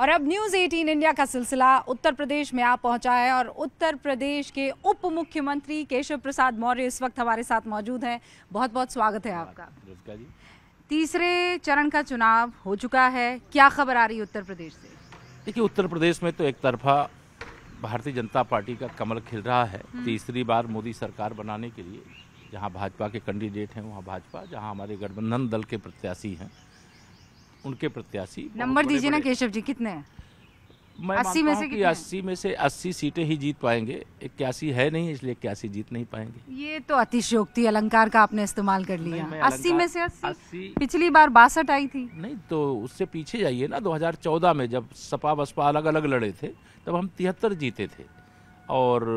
और अब news 18 India का सिलसिला उत्तर प्रदेश में आ पहुंचा है और उत्तर प्रदेश के उप मुख्यमंत्री केशव प्रसाद मौर्य इस वक्त हमारे साथ मौजूद हैं बहुत बहुत स्वागत है आपका तीसरे चरण का चुनाव हो चुका है क्या खबर आ रही है उत्तर प्रदेश से देखिए उत्तर प्रदेश में तो एक तरफा भारतीय जनता पार्टी का कमल खिल रहा है हम्म। तीसरी बार मोदी सरकार बनाने के लिए जहाँ भाजपा के कैंडिडेट हैं वहाँ भाजपा जहाँ हमारे गठबंधन दल के प्रत्याशी हैं उनके प्रत्याशी नंबर दीजिए ना केशव जी कितने अस्सी में से अस्सी में से अस्सी सीटें ही जीत पाएंगे इक्यासी है नहीं इसलिए इक्यासी जीत नहीं पाएंगे ये तो अतिशयोक्ति अलंकार का आपने इस्तेमाल कर लिया अस्सी में से अस्सी पिछली बार बासठ आई थी नहीं तो उससे पीछे जाइए ना 2014 में जब सपा बसपा अलग अलग लड़े थे तब हम तिहत्तर जीते थे और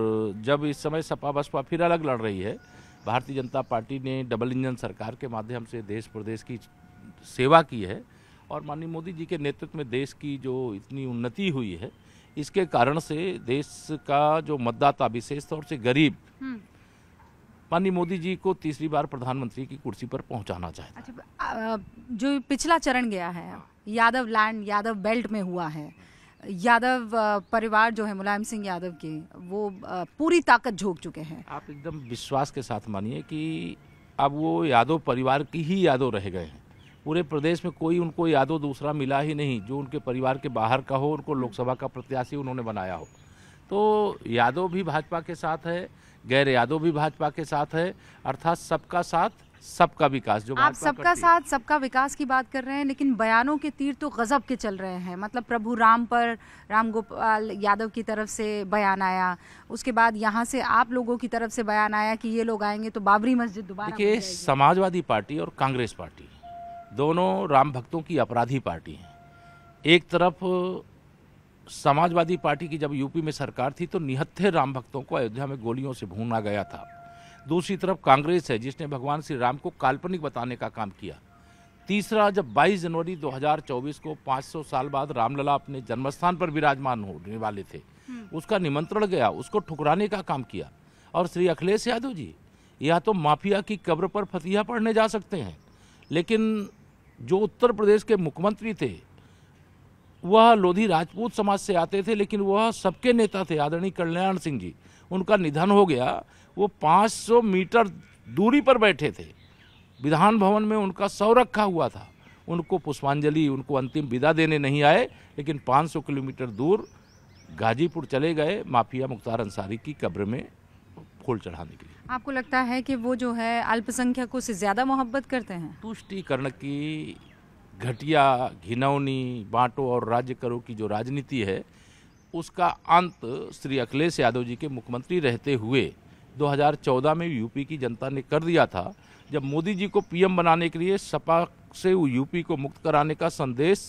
जब इस समय सपा बसपा फिर अलग लड़ रही है भारतीय जनता पार्टी ने डबल इंजन सरकार के माध्यम से देश प्रदेश की सेवा की है और माननीय मोदी जी के नेतृत्व में देश की जो इतनी उन्नति हुई है इसके कारण से देश का जो मतदाता विशेष तौर से गरीब हम्म। माननीय मोदी जी को तीसरी बार प्रधानमंत्री की कुर्सी पर पहुंचाना चाहता अच्छा, जो पिछला चरण गया है हाँ। यादव लैंड यादव बेल्ट में हुआ है यादव परिवार जो है मुलायम सिंह यादव के वो पूरी ताकत झोंक चुके हैं आप एकदम विश्वास के साथ मानिए कि अब वो यादव परिवार की ही यादव रह गए हैं पूरे प्रदेश में कोई उनको यादव दूसरा मिला ही नहीं जो उनके परिवार के बाहर का हो उनको लोकसभा का प्रत्याशी उन्होंने बनाया हो तो यादव भी भाजपा के साथ है गैर यादव भी भाजपा के साथ है अर्थात सबका साथ सबका विकास जो आप सबका साथ सबका विकास की बात कर रहे हैं लेकिन बयानों के तीर तो गजब के चल रहे हैं मतलब प्रभु राम पर राम गोपाल यादव की तरफ से बयान आया उसके बाद यहाँ से आप लोगों की तरफ से बयान आया कि ये लोग आएंगे तो बाबरी मस्जिद दोबारा देखिए समाजवादी पार्टी और कांग्रेस पार्टी दोनों राम भक्तों की अपराधी पार्टी हैं एक तरफ समाजवादी पार्टी की जब यूपी में सरकार थी तो निहत्थे राम भक्तों को अयोध्या में गोलियों से भूना गया था दूसरी तरफ कांग्रेस है जिसने भगवान श्री राम को काल्पनिक बताने का काम किया तीसरा जब 22 जनवरी 2024 को 500 साल बाद रामलला अपने जन्मस्थान पर विराजमान होने वाले थे हम्म। उसका निमंत्रण गया उसको ठुकराने का काम किया और श्री अखिलेश यादव जी या तो माफिया की कब्र पर फतिया पढ़ने जा सकते हैं लेकिन जो उत्तर प्रदेश के मुख्यमंत्री थे वह लोधी राजपूत समाज से आते थे लेकिन वह सबके नेता थे आदरणीय कल्याण सिंह जी उनका निधन हो गया वो 500 मीटर दूरी पर बैठे थे विधान भवन में उनका सौ रखा हुआ था उनको पुष्पांजलि उनको अंतिम विदा देने नहीं आए लेकिन 500 किलोमीटर दूर गाजीपुर चले गए माफिया मुख्तार अंसारी की कब्र में खोल चढ़ाने के लिए आपको लगता है कि वो जो है अल्पसंख्यकों से ज़्यादा मोहब्बत करते हैं तुष्टिकरण की घटिया घिनौनी बांटो और राज्य करो की जो राजनीति है उसका अंत श्री अखिलेश यादव जी के मुख्यमंत्री रहते हुए 2014 में यूपी की जनता ने कर दिया था जब मोदी जी को पीएम बनाने के लिए सपा से यूपी को मुक्त कराने का संदेश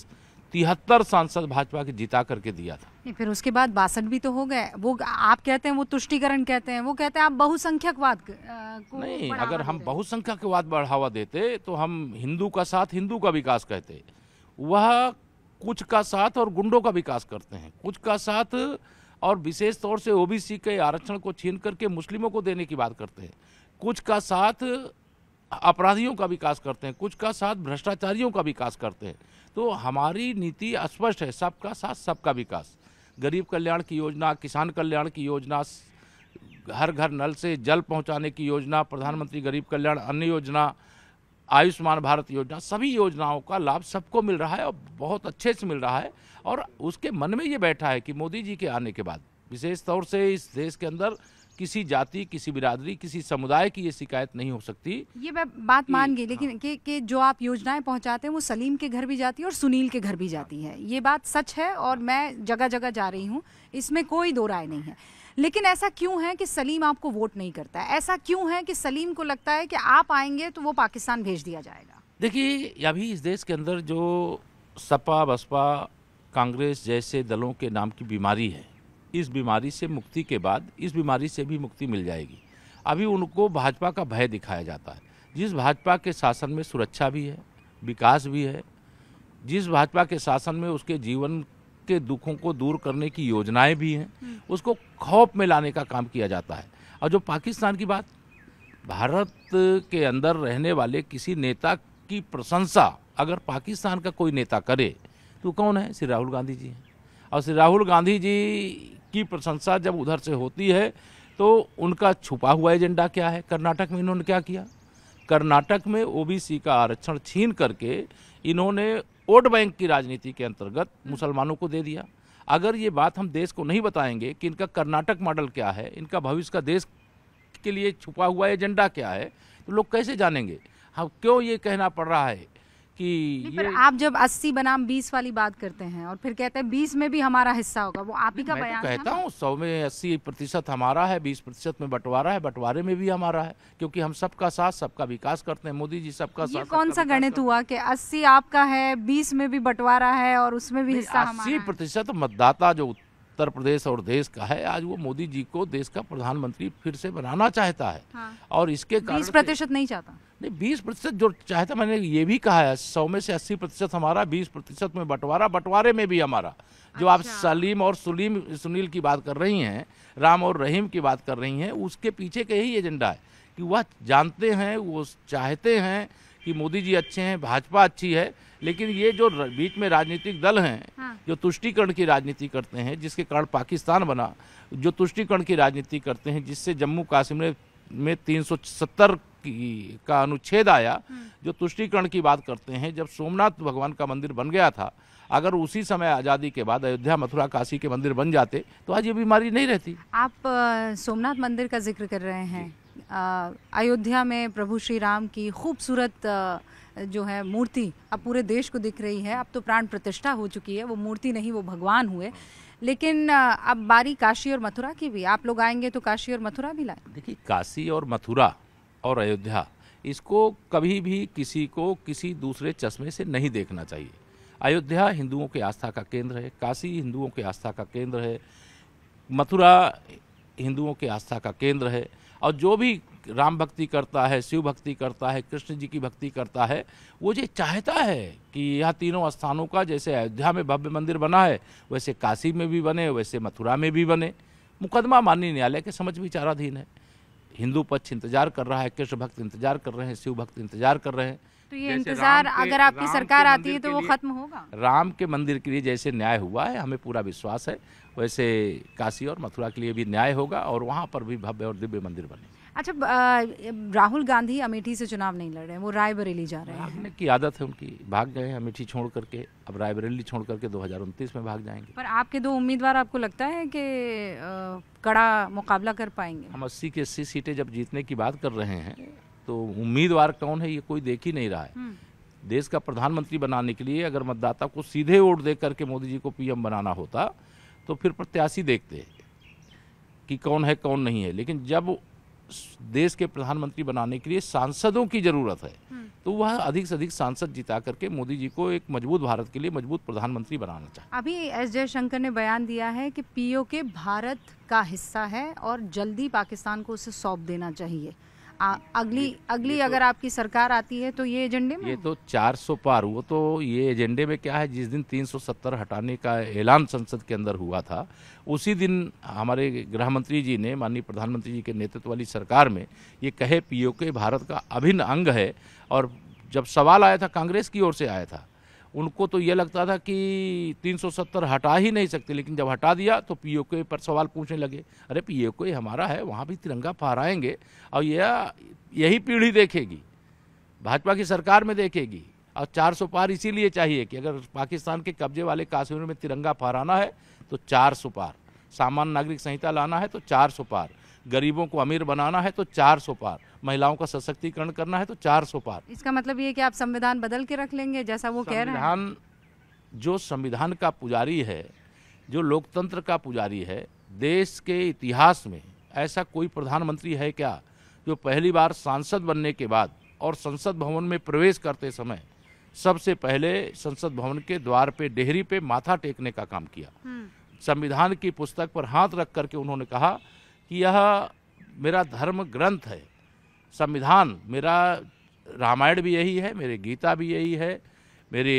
तिहत्तर सांसद भाजपा के जिता करके दिया था फिर उसके बाद बासठ भी तो हो गए वो आप कहते हैं वो तुष्टिकरण कहते हैं वो कहते हैं आप बहुसंख्यकवाद नहीं अगर हम बहुसंख्यकवाद बढ़ावा देते तो हम हिंदू का साथ हिंदू का विकास कहते वह कुछ का साथ और गुंडों का विकास करते हैं कुछ का साथ और विशेष तौर से ओबीसी के आरक्षण को छीन करके मुस्लिमों को देने की बात करते हैं कुछ का साथ अपराधियों का विकास करते हैं कुछ का साथ भ्रष्टाचारियों का विकास करते हैं तो हमारी नीति स्पष्ट है सबका साथ सबका विकास गरीब कल्याण की योजना किसान कल्याण की योजना हर घर नल से जल पहुंचाने की योजना प्रधानमंत्री गरीब कल्याण अन्य योजना आयुष्मान भारत योजना सभी योजनाओं का लाभ सबको मिल रहा है और बहुत अच्छे से मिल रहा है और उसके मन में ये बैठा है कि मोदी जी के आने के बाद विशेष तौर से इस देश के अंदर किसी जाति किसी बिरादरी किसी समुदाय की ये शिकायत नहीं हो सकती ये मैं बात मान गई लेकिन हाँ। के, के जो आप योजनाएं पहुंचाते हैं वो सलीम के घर भी जाती है और सुनील के घर भी हाँ। जाती है ये बात सच है और मैं जगह जगह जा रही हूँ इसमें कोई दो राय नहीं है लेकिन ऐसा क्यों है कि सलीम आपको वोट नहीं करता है ऐसा क्यों है कि सलीम को लगता है कि आप आएंगे तो वो पाकिस्तान भेज दिया जाएगा देखिए अभी इस देश के अंदर जो सपा बसपा कांग्रेस जैसे दलों के नाम की बीमारी है इस बीमारी से मुक्ति के बाद इस बीमारी से भी मुक्ति मिल जाएगी अभी उनको भाजपा का भय दिखाया जाता है जिस भाजपा के शासन में सुरक्षा भी है विकास भी है जिस भाजपा के शासन में उसके जीवन के दुखों को दूर करने की योजनाएं भी हैं हम्म। उसको खौफ में लाने का काम किया जाता है और जो पाकिस्तान की बात भारत के अंदर रहने वाले किसी नेता की प्रशंसा अगर पाकिस्तान का कोई नेता करे तो कौन है श्री राहुल गांधी जी हैं और श्री राहुल गांधी जी की प्रशंसा जब उधर से होती है तो उनका छुपा हुआ एजेंडा क्या है कर्नाटक में इन्होंने क्या किया कर्नाटक में ओबीसी का आरक्षण छीन करके इन्होंने वोट बैंक की राजनीति के अंतर्गत मुसलमानों को दे दिया अगर ये बात हम देश को नहीं बताएंगे कि इनका कर्नाटक मॉडल क्या है इनका भविष्य का देश के लिए छुपा हुआ एजेंडा क्या है तो लोग कैसे जानेंगे हम हाँ क्यों ये कहना पड़ रहा है कि ये आप जब 80 बनाम 20 वाली बात करते हैं और फिर कहते हैं 20 में भी हमारा हिस्सा होगा वो आप ही का तो बयान तो कहता हूँ सौ में अस्सी प्रतिशत हमारा है बीस प्रतिशत में बंटवारा है बंटवारे में भी हमारा है क्योंकि हम सबका साथ सबका विकास करते हैं मोदी जी सबका साथ कौन सा गणित हुआ कि अस्सी आपका है बीस में भी बंटवारा है और उसमें भी हिस्सा अस्सी प्रतिशत मतदाता जो उत्तर प्रदेश और देश का है आज वो मोदी जी को देश का प्रधानमंत्री फिर से बनाना चाहता है हाँ। और इसके कारण प्रतिशत नहीं चाहता नहीं बीस प्रतिशत जो चाहे था तो मैंने ये भी कहा है सौ में से अस्सी प्रतिशत हमारा बीस प्रतिशत में बंटवारा बंटवारे में भी हमारा जो अच्छा। आप सलीम और सुलीम सुनील की बात कर रही हैं राम और रहीम की बात कर रही हैं उसके पीछे का यही एजेंडा है कि वह जानते हैं वो चाहते हैं कि मोदी जी अच्छे हैं भाजपा अच्छी है लेकिन ये जो बीच में राजनीतिक दल हैं हाँ। जो तुष्टिकरण की राजनीति करते हैं जिसके कारण पाकिस्तान बना जो तुष्टिकरण की राजनीति करते हैं जिससे जम्मू कश्मीर में में 370 की का अनुच्छेद आया हम्म। जो तुष्टिकरण की बात करते हैं जब सोमनाथ भगवान का मंदिर बन गया था अगर उसी समय आज़ादी के बाद अयोध्या मथुरा काशी के मंदिर बन जाते तो आज ये बीमारी नहीं रहती आप सोमनाथ मंदिर का जिक्र कर रहे हैं अयोध्या में प्रभु श्री राम की खूबसूरत जो है मूर्ति अब पूरे देश को दिख रही है अब तो प्राण प्रतिष्ठा हो चुकी है वो मूर्ति नहीं वो भगवान हुए लेकिन अब बारी काशी और मथुरा की भी आप लोग आएंगे तो काशी और मथुरा भी लाए देखिए काशी और मथुरा और अयोध्या इसको कभी भी किसी को किसी दूसरे चश्मे से नहीं देखना चाहिए अयोध्या हिंदुओं की आस्था का केंद्र है काशी हिंदुओं की आस्था का केंद्र है मथुरा हिंदुओं की आस्था का केंद्र है और जो भी राम भक्ति करता है शिव भक्ति करता है कृष्ण जी की भक्ति करता है वो ये चाहता है कि यह तीनों स्थानों का जैसे अयोध्या में भव्य मंदिर बना है वैसे काशी में भी बने वैसे मथुरा में भी बने मुकदमा माननीय न्यायालय के समझ विचाराधीन है हिंदू पक्ष इंतजार कर रहा है कृष्ण भक्त इंतजार कर रहे हैं शिव भक्त इंतजार कर रहे हैं तो ये इंतजार अगर आपकी सरकार आती है तो वो खत्म होगा राम के मंदिर के लिए जैसे न्याय हुआ है हमें पूरा विश्वास है वैसे काशी और मथुरा के लिए भी न्याय होगा और वहाँ पर भी भव्य और दिव्य मंदिर बनेंगे अच्छा राहुल गांधी अमेठी से चुनाव नहीं लड़ रहे हैं वो रायबरेली जा रहे हैं की आदत है उनकी भाग गए अमेठी छोड़ करके अब रायबरेली छोड़ करके दो में भाग जाएंगे पर आपके दो उम्मीदवार आपको लगता है कि कड़ा मुकाबला कर पाएंगे हम अस्सी की अस्सी सीटें जब जीतने की बात कर रहे हैं तो उम्मीदवार कौन है ये कोई देख ही नहीं रहा है हम्म। देश का प्रधानमंत्री बनाने के लिए अगर मतदाता को सीधे वोट दे करके मोदी जी को पीएम बनाना होता तो फिर प्रत्याशी देखते कि कौन है कौन नहीं है लेकिन जब देश के प्रधानमंत्री बनाने के लिए सांसदों की ज़रूरत है हम्म। तो वह अधिक से अधिक सांसद जिता करके मोदी जी को एक मजबूत भारत के लिए मजबूत प्रधानमंत्री बनाना चाहिए अभी एस जयशंकर ने बयान दिया है कि पीओके भारत का हिस्सा है और जल्दी पाकिस्तान को उसे सौंप देना चाहिए आ, अगली ये, अगली ये तो- अगर तो, आपकी सरकार आती है तो ये एजेंडे में ये तो 400 पार वो तो ये एजेंडे में क्या है जिस दिन 370 हटाने का ऐलान संसद के अंदर हुआ था उसी दिन हमारे गृह मंत्री जी ने माननीय प्रधानमंत्री जी के नेतृत्व वाली सरकार में ये कहे पीओके भारत का अभिन्न अंग है और जब सवाल आया था कांग्रेस की ओर से आया था उनको तो ये लगता था कि 370 हटा ही नहीं सकते लेकिन जब हटा दिया तो पी के पर सवाल पूछने लगे अरे पी ए हमारा है वहाँ भी तिरंगा फहराएंगे और यह यही पीढ़ी देखेगी भाजपा की सरकार में देखेगी और 400 पार इसीलिए चाहिए कि अगर पाकिस्तान के कब्जे वाले काश्मीर में तिरंगा फहराना है तो चार पार सामान्य नागरिक संहिता लाना है तो चार पार गरीबों को अमीर बनाना है तो 400 पार महिलाओं का सशक्तिकरण करना है तो 400 पार इसका मतलब ये कि आप संविधान बदल के रख लेंगे जैसा वो कह रहे हैं संविधान जो संविधान का पुजारी है जो लोकतंत्र का पुजारी है देश के इतिहास में ऐसा कोई प्रधानमंत्री है क्या जो पहली बार सांसद बनने के बाद और संसद भवन में प्रवेश करते समय सबसे पहले संसद भवन के द्वार पे डेहरी पे माथा टेकने का काम किया हम्म। संविधान की पुस्तक पर हाथ रख करके उन्होंने कहा कि यह मेरा धर्म ग्रंथ है संविधान मेरा रामायण भी यही है मेरे गीता भी यही है मेरे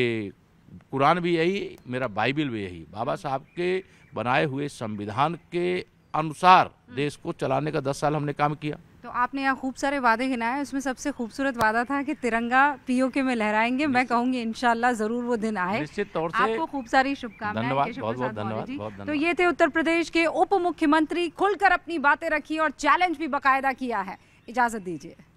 कुरान भी यही मेरा बाइबिल भी यही बाबा साहब के बनाए हुए संविधान के अनुसार देश को चलाने का दस साल हमने काम किया तो आपने यहाँ खूब सारे वादे गिनाए उसमें सबसे खूबसूरत वादा था कि तिरंगा पीओके में लहराएंगे मैं कहूंगी इनशाला जरूर वो दिन आए निश्चित तौर से आपको खूब सारी शुभकामनाएं तो ये थे उत्तर प्रदेश के उप मुख्यमंत्री खुलकर अपनी बातें रखी और चैलेंज भी बाकायदा किया है इजाजत दीजिए